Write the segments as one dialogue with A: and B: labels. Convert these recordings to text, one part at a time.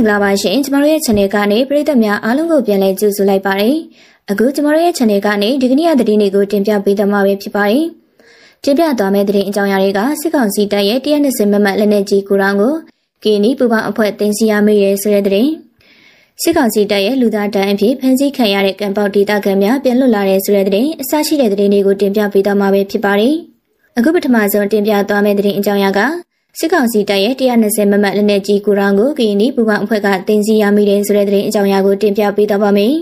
A: င်္ဂလာပါရှင်ကျမတို့ရဲ့ channel ကနေပရိသတ်များအားလုံးကိုပြန်လည်ကြိုဆိုလိုက်ပါတယ်။အခုကျမတို့ရဲ့ channel ကနေဒီကနေ့ရသတင်းတွေကိုတင်ပြပေးသွားမှာဖြစ်ပါတယ်။တင်ပြသွားမယ့်သတင်းအကြောင်းအရာတွေကစစ်ကောင်စီတပ်ရဲ့120မမတ်လက်နက်ကြီးကိုရောင်းကိုကင်းနီပူပေါင်းအဖွဲ့တင်စီရမိရဲဆိုတဲ့သတင်း။စစ်ကောင်စီတပ်ရဲ့လူသားတန်းအဖြစ်ဖမ်းဆီးခံရတဲ့ကံပေါက်ဒေသခံများပြန်လွတ်လာတဲ့ဆိုတဲ့သတင်းအစရှိတဲ့သတင်းတွေကိုတင်ပြပေးသွားမှာဖြစ်ပါတယ်။အခုပထမဆုံးတင်ပြသွားမယ့်သတင်းအကြောင်းအရာကစစ်ကောင်စီတပ်ရဲ့120မမတ်လက်နက်ကြီးကူရောင်းကိုကီနီပူပေါင်းအဖွဲ့ကတင်စီရမိတယ်ဆိုတဲ့သတင်းအကြောင်းအရာကိုတင်ပြပေးသွားပါမယ်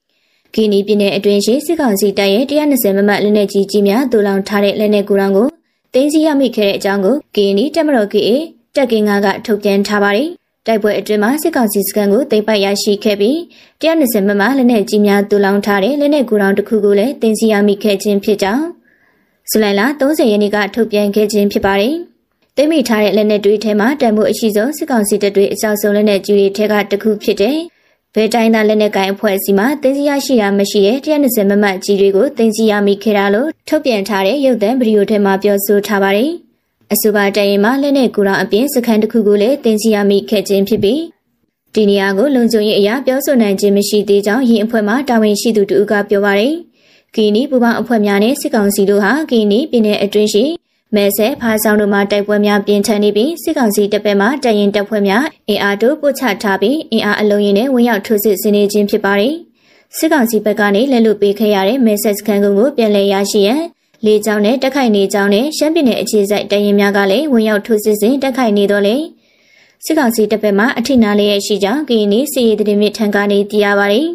A: ။ကီနီပြည်နယ်အတွင်းရှိစစ်ကောင်စီတပ်ရဲ့120မမတ်လက်နက်ကြီးကြီးများတူလောင်ထားတဲ့လက်နက်ကူရောင်းကိုတင်စီရမိခဲ့တဲ့အကြောင်းကိုကီနီတပ်မတော် KA တက်ကင်းကကထုတ်ပြန်ထားပါတယ်။တိုက်ပွဲအတွင်းမှာစစ်ကောင်စီစခန်းကိုသိမ်းပိုက်ရရှိခဲ့ပြီး120မမလက်နက်ကြီးများတူလောင်ထားတဲ့လက်နက်ကူရောင်းတစ်ခုကိုလည်းတင်စီရမိခဲ့ခြင်းဖြစ်ကြောင်းဇူလိုင်လ30ရက်နေ့ကထုတ်ပြန်ခဲ့ခြင်းဖြစ်ပါတယ်။သိမိထားတဲ့လက်နက်တွေထဲမှာတံမိုးအရှိဆုံးစစ်ကောင်စီတပ်တွေအကြောက်ဆုံးလက်နက်ကြီးတွေထဲကတစ်ခုဖြစ်တဲ့ဘဲတိုင်းသားလက်နက်ကိုင်အဖွဲ့အစည်းမှာတင်စီရရှိတာမရှိတဲ့120မမတ်ကြီးတွေကိုတင်စီရမိခဲ့တာလို့ထုတ်ပြန်ထားတဲ့ရုပ်သံဗီဒီယိုထဲမှာပြောဆိုထားပါတယ်။အဆိုပါတရင်မှာလက်နက်ကူတော်အပြင်စခန်းတစ်ခုကိုလည်းတင်စီရမိခဲ့ခြင်းဖြစ်ပြီးဒီနေရာကိုလုံခြုံရေးအရာပြောဆိုနိုင်ခြင်းမရှိသေးကြောင်းယင်းအဖွဲ့မှတာဝန်ရှိသူတူကပြောပါတယ်။ကီနီပူပေါင်းအဖွဲ့များနဲ့စစ်ကောင်စီတို့ဟာကီနီပြည်နယ်အတွင်းရှိမဲဆဲဖားဆောင်တို့မှတိုက်ပွဲများပြင်းထန်နေပြီးစစ်ကောင်စီတပ်ဖက်မှတရင်တပ်ဖွဲ့များအင်အားတို့ပို့ချထားပြီးအင်အားအလုံးရင်းနဲ့ဝင်ရောက်ထိုးစစ်ဆင်နေခြင်းဖြစ်ပါတယ်။စစ်ကောင်စီဘက်ကနေလက်လွတ်ပေးခဲ့ရတဲ့မဲဆက်စခန်းကိုပြန်လည်ရရှိရန်လေကြောင်းနဲ့တက်ခိုက်နေကြောင်းနဲ့ရှမ်းပြည်နယ်အခြေစိုက်တရင်များကလည်းဝင်ရောက်ထိုးစစ်ဆင်တက်ခိုက်နေတော့လေစစ်ကောင်စီတပ်ဖက်မှအထိနာလေးရရှိကြောင်းကရင်နီစီရီတရင်မြစ်ထံကနေသိရပါတယ်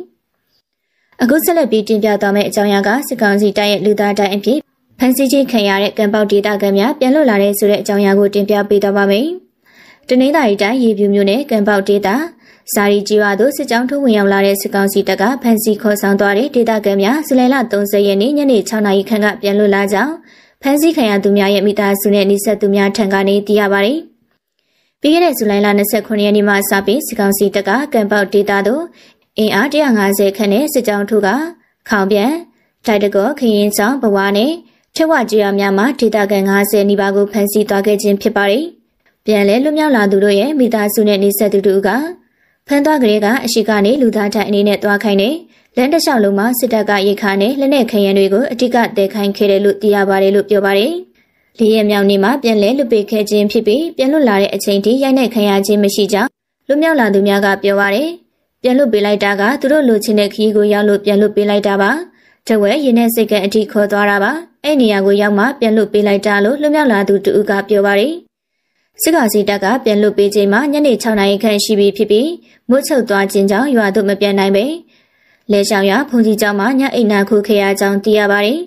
A: ။အခုဆက်လက်ပြီးတင်ပြသွားမယ့်အကြောင်းအရာကစစ်ကောင်စီတပ်ရဲ့လူသားတိုင်းအဖြစ်ဖန်ဆီးခြင်းခံရတဲ့ကံပေါက်ဒေတာကံများပြန်လွတ်လာတဲ့ဆိုတဲ့အကြောင်းအရာကိုတင်ပြပေးသွားပါမယ်။တနင်္သာရီတိုင်းရေပြူမြို့နယ်ကံပေါက်ဒေတာဇာရီကြီးဝါတို့စစ်ကြောင်းထိုးဝင်ရောက်လာတဲ့စစ်ကောင်စီတပ်ကဖန်ဆီးခေါ်ဆောင်သွားတဲ့ဒေတာကံများဇူလိုင်လ30ရက်နေ့ညနေ6နာရီခန့်ကပြန်လွတ်လာကြောင်းဖန်ဆီးခံရသူများရဲ့မိသားစုနဲ့နှိဆက်သူများထံကနေသိရပါတယ်။ပြီးခဲ့တဲ့ဇူလိုင်လ29ရက်နေ့မှာစပြီးစစ်ကောင်စီတပ်ကကံပေါက်ဒေတာတို့အင်အား150ခန့်နဲ့စစ်ကြောင်းထိုးကခေါင်ပြန်တိုက်တကောခရင်ဆောင်ဘဝနဲ့ချက်ဝကြေးရွာများမှာဒေသခံ90နီးပါးကိုဖမ်းဆီးသွားခဲ့ခြင်းဖြစ်ပါတယ်။ပြန်လည်လွတ်မြောက်လာသူတို့ရဲ့မိသားစုနဲ့နေဆက်သူတို့ကဖမ်းသွားကြတဲ့ကအရှိကနေလူသားထိုင်အနေနဲ့သွားခိုင်းတယ်။လမ်းတစ်လျှောက်လုံးမှာစစ်တပ်ကရိတ်ခါနဲ့လက်နက်ခဲယမ်းတွေကိုအတိကတဲခိုင်းခဲ့တယ်လို့သိရပါတယ်လို့ပြောပါတယ်။လေးရက်မြောက်နေ့မှာပြန်လည်လွတ်ပေးခဲ့ခြင်းဖြစ်ပြီးပြန်လွတ်လာတဲ့အချိန်ထိရိုက်နှက်ခံရခြင်းမရှိကြောင်းလွတ်မြောက်လာသူများကပြောပါတယ်။ပြန်လွတ်ပေးလိုက်တာကသူတို့လိုချင်တဲ့ခရီးကိုရောက်လို့ပြန်လွတ်ပေးလိုက်တာပါ။တဝဲရင်းနဲ့စိတ်ကအထိခေါ်သွားတာပါအဲ့နေရာကိုရောက်မှ ပြန်လွတ်ပေးလိုက်တာလို့လွတ်မြောက်လာသူတူကပြောပါတယ်စစ်ကောင်စီတပ်ကပြန်လွတ်ပေးချိန်မှာညနေ6နာရီခန့်ရှိပြီဖြစ်ပြီးမို့ချုပ်သွားခြင်းကြောင့်ရွာသို့မပြန်နိုင်ပေလေရှောင်ရဖုန်ကြီးကျောင်းမှာညအိမ်နာခုခေရကြောင်းသိရပါတယ်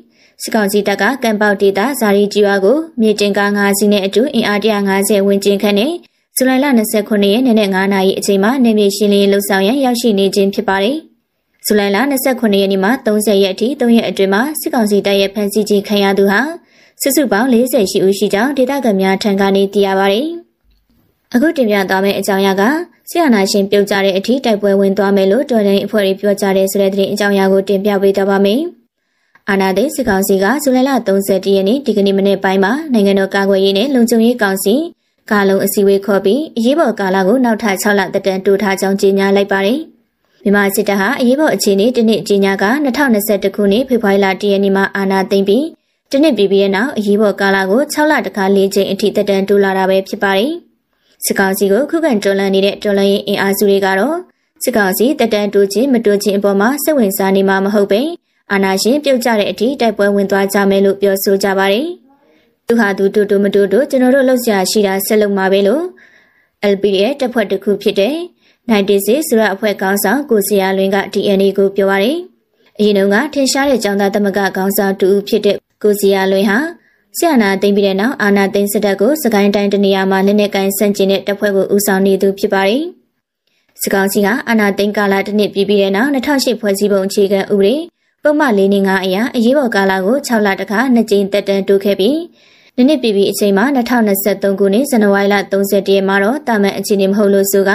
A: စကောင်စီတပ်ကကံပေါက်ဒေတာဇာရီကျွာကိုမြေတင်ကား9စီးနဲ့အတူအင်အား150ဝန်းကျင်ခန့်နဲ့ဇူလိုင်လ29ရက်နေ့နဲ့9နာရီအချိန်မှာနေမြေရှင်းလင်းလှုပ်ဆောင်ရန်ရောက်ရှိနေခြင်းဖြစ်ပါတယ်။ဇူလိုင်လ29ရက်နေ့မှ30ရက်အထိ3ရက်အတွင်းမှာစစ်ကောင်စီတပ်ရဲ့ဖမ်းဆီးခြင်းခံရသူဟာစုစုပေါင်း40ရှိဦးရှိကြောင်းဒေသခံများထံကနေသိရပါတယ်။အခုတင်ပြသွားမယ့်အကြောင်းအရာကဆရာနာရှင်ပြုတ်ကြတဲ့အထိတိုက်ပွဲဝင်သွားမယ်လို့တော်လှန်ရေးအဖွဲ့တွေပြောကြားတဲ့ဆိုတဲ့သတင်းအကြောင်းအရာကိုတင်ပြပေးသွားပါမယ်။အာနာဒိစကောင်စီကဇူလိုင်လ31ရက်နေ့ဒီကနေ့မနေ့ပိုင်းမှာနိုင်ငံတော်ကာကွယ်ရေးနဲ့လုံခြုံရေးကောင်စီကာလုံအစည်းအဝေးခေါ်ပြီးအရေးပေါ်ကာလကိုနောက်ထပ်6လသက်တမ်းတိုးထားကြောင်းကြေညာလိုက်ပါတယ်။မြန်မာစစ်တပ်ဟာအရေးပေါ်အခြေအနေတစ်နှစ်ကြီးညာက2021ခုနှစ်ဖေဖော်ဝါရီလ1ရက်နေ့မှာအာဏာသိမ်းပြီးတစ်နှစ်ပြည်ပြည်ရဲ့နောက်အရေးပေါ်ကာလကို6လတခါ၄ချိန်အထိတက်တန်တိုးလာတာပဲဖြစ်ပါတယ်။စစ်ကောင်စီကိုခုခံတော်လှန်နေတဲ့တော်လှန်ရေးအင်အားစုတွေကတော့စစ်ကောင်စီတက်တန်တိုးခြင်းမတိုးခြင်းအပေါ်မှာစိတ်ဝင်စားနေမှာမဟုတ်ပဲအာဏာရှင် ပြုတ်ကျတဲ့အထိတိုက်ပွဲဝင်သွားကြမယ်လို့ပြောဆိုကြပါတယ်။သူဟာသူတူတူမတူတူကျွန်တော်တို့လှုပ်ရှားရှိတာဆက်လုပ်မှာပဲလို့ LPR တပ်ဖွဲ့တစ်ခုဖြစ်တဲ့96ဆိုရအဖွဲ့ခေါင်းဆောင်ကိုစရာလွင်က DNA ကိုပြောပါတယ်။အရင်တုန်းကထင်ရှားတဲ့ကျောင်းသားသမဂ္ဂခေါင်းဆောင်တူဦးဖြစ်တဲ့ကိုစရာလွင်ဟာဆရာနာသိမ့်ပြီးတဲ့နောက်အာနာသိမ့်စတက်ကိုစကိုင်းတိုင်းတနေရာမှာလက်နက်ကိုင်ဆန့်ကျင်တဲ့တပ်ဖွဲ့ကိုဦးဆောင်နေသူဖြစ်ပါတယ်။စကောင်းစီကအာနာသိမ့်ကာလာတစ်နှစ်ပြည့်ပြီးတဲ့နောက်2008ဖွဲ့စည်းပုံအခြေခံဥပဒေပုံမှန်45အရာအရေးပေါ်ကာလကို6လတခါနှစ်ကြိမ်တက်တန်းတိုးခဲ့ပြီးနနစ်ပြည့်ပြီးအချိန်မှာ2023ခုနှစ်ဇန်နဝါရီလ31ရက်မှာတော့တာမန်အခြေအနေမဟုတ်လို့ဆိုက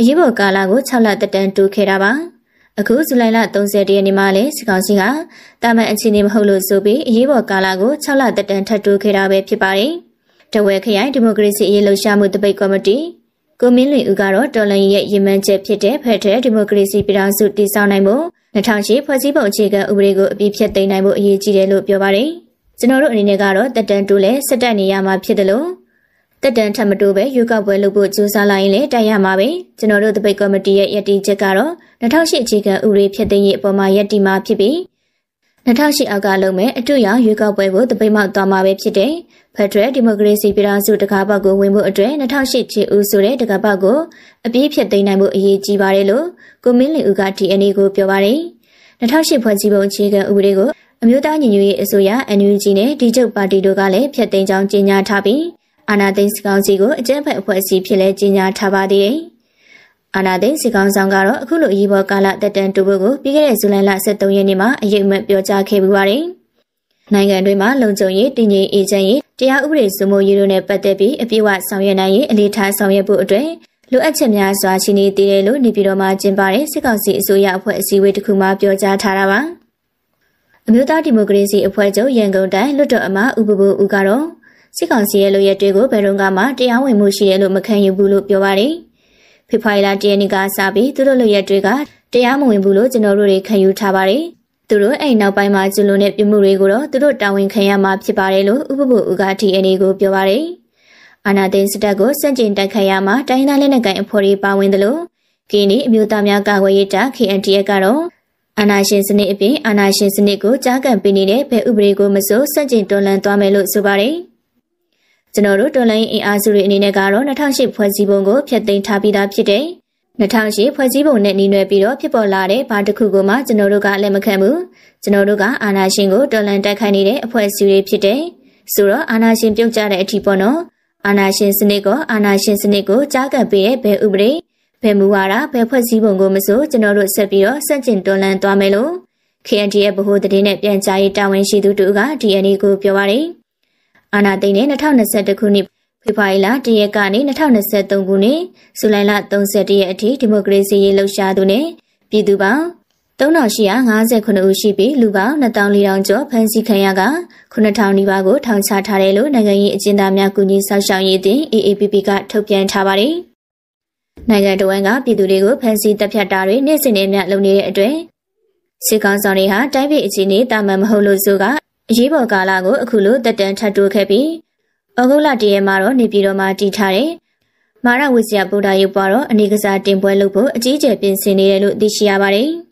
A: အရေးပေါ်ကာလကို6လတက်တန်းတိုးခဲ့တာပါအခုဇူလိုင်လ30ရက်နေ့မှာလည်းစကောင်းစီကတာမန်အခြေအနေမဟုတ်လို့ဆိုပြီးအရေးပေါ်ကာလကို6လတက်တန်းထပ်တိုးခဲ့တာပဲဖြစ်ပါတယ်တဝဲခရိုင်ဒီမိုကရေစီအရေးလှုပ်ရှားမှုတပိတ်ကော်မတီကိုမင်းလွင်ဦးကတော့တော်လန်ရဲ့ရည်မှန်းချက်ဖြစ်တဲ့ဖက်ဒရယ်ဒီမိုကရေစီပြည်ထောင်စုတည်ဆောက်နိုင်မှု2008ဖွဲ့စည်းပုံအခြေခံဥပဒေကိုအပြည့်ဖြတ်သိမ်းနိုင်မှုအရေးကြီးတယ်လို့ပြောပါတယ်ကျွန်တော်တို့အနေနဲ့ကတော့တက်တန်တူလဲစက်တက်နေရမှာဖြစ်တယ်လို့တက်တန်ထပ်မတိုးပဲရွေးကောက်ပွဲလုပ်ဖို့ကြိုးစားလိုက်ရင်လည်းတိုက်ရမှာပဲကျွန်တော်တို့တပိတ်ကော်မတီရဲ့ယက်တီချက်ကတော့2008အခြေခံဥပဒေဖြစ်သိမ်းရေးအပေါ်မှာယက်တီမှာဖြစ်ပြီး2008အောက်ကလုံးမဲ့အတူရောင်ရွေးကောက်ပွဲကိုတပိတ်မောက်သွားမှာပဲဖြစ်တယ်ဖက်ဒရယ်ဒီမိုကရေစီပြည်ထောင်စုတကားပေါက်ကိုဝင်ဖို့အတွက်2008ခြေဦးဆိုတဲ့တကားပေါက်ကိုအပြည့်ဖြစ်သိမ်းနိုင်ဖို့အရေးကြီးပါတယ်လို့ကိုမင်းလင်ဦးက DNA ကိုပြောပါတယ်2008ဖွဲ့စည်းပုံအခြေခံဥပဒေကိုအမျိုးသားညီညွတ်ရေးအစိုးရ NUG နဲ့ဒီချုပ်ပါတီတို့ကလည်းဖျက်သိမ်းကြောင်းကြေညာထားပြီးအာနာသိန်းစကောင်စီကိုအကြံဖက်အဖွဲ့အစည်းဖြစ်လဲကြီးညာထားပါသေးတယ်။အာနာသိန်းစကောင်ဆောင်ကတော့အခုလိုအရေးပေါ်ကာလတက်တန်တူဖို့ကိုပြီးခဲ့တဲ့ဇူလိုင်လ23ရက်နေ့မှာအရေးအမှတ်ပြောကြားခဲ့ပြီးပါတယ်။နိုင်ငံတွင်းမှာလုံခြုံရေးတင်ငြိမ်အေဂျင့်ရေးတရားဥပဒေစိုးမိုးရေးတို့နဲ့ပတ်သက်ပြီးအပြည့်အဝဆောင်ရွက်နိုင်ရေးအလေးထားဆောင်ရွက်ဖို့အတွက်လိုအပ်ချက်များစွာရှိနေသေးတယ်လို့နေပြည်တော်မှာကျင်းပတဲ့စစ်ကောင်စီအစိုးရအဖွဲ့အစည်းအဝေးတစ်ခုမှာပြောကြားထားတာပါ။အမျိုးသားဒီမိုကရေစီအဖွဲ့ချုပ်ရန်ကုန်တိုင်းလွတ်တော်အမဥပဘူဦးကတော့စစ်ကောင်စီရဲ့လိုရက်တွေကိုဘယ်တော့မှတရားဝင်မှုရှိတယ်လို့မခံယူဘူးလို့ပြောပါတယ်။ဖေဖော်ဝါရီလတရနေ့ကစပြီးသူတို့လိုရက်တွေက တရားမဝင်ဘူးလို့ကျွန်တော်တို့တွေခံယူထားပါတယ်။သူတို့အဲ့နောက်ပိုင်းမှာကျွလွန်တဲ့ပြမှုတွေကိုတော့သူတို့တာဝန်ခံရမှာဖြစ်ပါတယ်လို့ဥပပုဦးက TNA ကိုပြောပါတယ်။အာနာသိန်းစစ်တပ်ကိုစန့်ကျင်တိုက်ခိုက်ရမှာတိုင်းသားလက်နက်ကိုင်အဖွဲ့တွေပါဝင်တယ်လို့ကင်းနေအမျိုးသားများကာကွယ်ရေးတပ် KNTF ကတော့အာနာရှင်စနစ်အပြင်အာနာရှင်စနစ်ကိုကြားကန်ပေးနေတဲ့ဘယ်ဥပဒေကိုမစိုးစန့်ကျင်တွန်းလှန်သွားမယ်လို့ဆိုပါတယ်။ကျွန်တော်တို့တွန်လိုင်းအင်အားစုတွေအနေနဲ့ကတော့2008ဖွဲ့စည်းပုံကိုဖျက်သိမ်းထားပြီးသားဖြစ်တယ်။2008ဖွဲ့စည်းပုံနဲ့ညီနွယ်ပြီးတော့ဖြစ်ပေါ်လာတဲ့ဘာတစ်ခုကိုမှကျွန်တော်တို့ကလက်မခံဘူး။ကျွန်တော်တို့ကအာဏာရှင်ကိုတွန်လှန်တိုက်ခိုက်နေတဲ့အဖွဲ့အစည်းတွေဖြစ်တယ်။ဆိုတော့အာဏာရှင်ပြုတ်ကျတဲ့အထိပေါ့နော်။အာဏာရှင်စနစ်ကိုအာဏာရှင်စနစ်ကိုကြားကပ်ပေးတဲ့ဘယ်ဥပဒေဘယ်မူဝါဒဘယ်ဖွဲ့စည်းပုံကိုမဆိုကျွန်တော်တို့ဆက်ပြီးတော့စန့်ကျင်တွန်းလှန်သွားမယ်လို့ KNDF ဗဟိုသတင်းနဲ့ပြန်ကြားရေးတာဝန်ရှိသူတို့က DNA ကိုပြောပါတယ်။အာနာသိန်းနဲ့2021ခုနှစ်ဖေဖော်ဝါရီလ1ရက်ကနေ2023ခုနှစ်ဇူလိုင်လ31ရက်အထိဒီမိုကရေစီရေးလှုပ်ရှားသူနဲ့ပြည်သူပေါင်း3859ဦးရှိပြီးလူပေါင်း2400ကျော်ဖမ်းဆီးခံရက9000နီးပါးကိုထောင်ချထားတယ်လို့နိုင်ငံရေးအကျဉ်းသားများကူညီဆောက်ရှောက်ရေးတင် AAPP ကထုတ်ပြန်ထားပါတယ်။နိုင်ငံတော်ဝန်ကပြည်သူတွေကိုဖမ်းဆီးတပ်ဖြတ်တာတွေနေ့စဉ်နဲ့အမျှလုပ်နေတဲ့အတွက်စစ်ကောင်ဆောင်တွေဟာတိုင်းပြည်အခြေအနေတာမန်မဟုတ်လို့ဆိုကအရေးပေါ်ကာလကိုအခုလိုတက်တန်းထပ်တိုးခဲ့ပြီးဩဂုတ်လတရက်မှာတော့နေပြည်တော်မှာတည်ထားတဲ့မာရဝိဇယဗုဒ္ဓရုပ်ပွားတော့အနေကစားတင်ပွဲလုပ်ဖို့အကြီးအကျယ်ပြင်ဆင်နေတယ်လို့သိရှိရပါတယ်။